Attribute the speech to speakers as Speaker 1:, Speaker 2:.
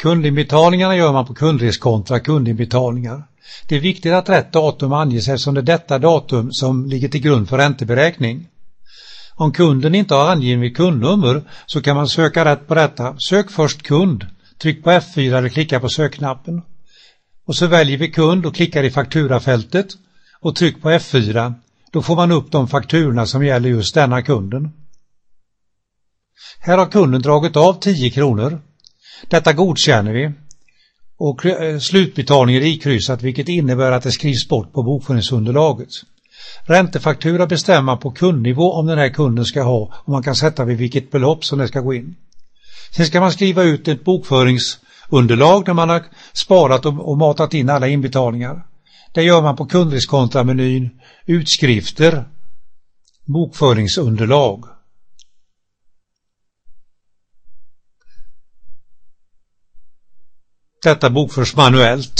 Speaker 1: Kundinbetalningarna gör man på kundreskontra kundinbetalningar. Det är viktigt att rätt datum anges eftersom det är detta datum som ligger till grund för ränteberäkning. Om kunden inte har angivit kundnummer så kan man söka rätt på detta. Sök först kund, tryck på F4 eller klicka på sökknappen. Och så väljer vi kund och klickar i fakturafältet och tryck på F4. Då får man upp de fakturorna som gäller just denna kunden. Här har kunden dragit av 10 kronor detta godkänner vi och eh, slutbetalningen är ikryssat vilket innebär att det skrivs bort på bokföringsunderlaget. Räntefaktura bestämmer på kundnivå om den här kunden ska ha och man kan sätta vid vilket belopp som det ska gå in. Sen ska man skriva ut ett bokföringsunderlag där man har sparat och matat in alla inbetalningar. Det gör man på kundriskkontramenyn, utskrifter, bokföringsunderlag. Detta bokförs manuellt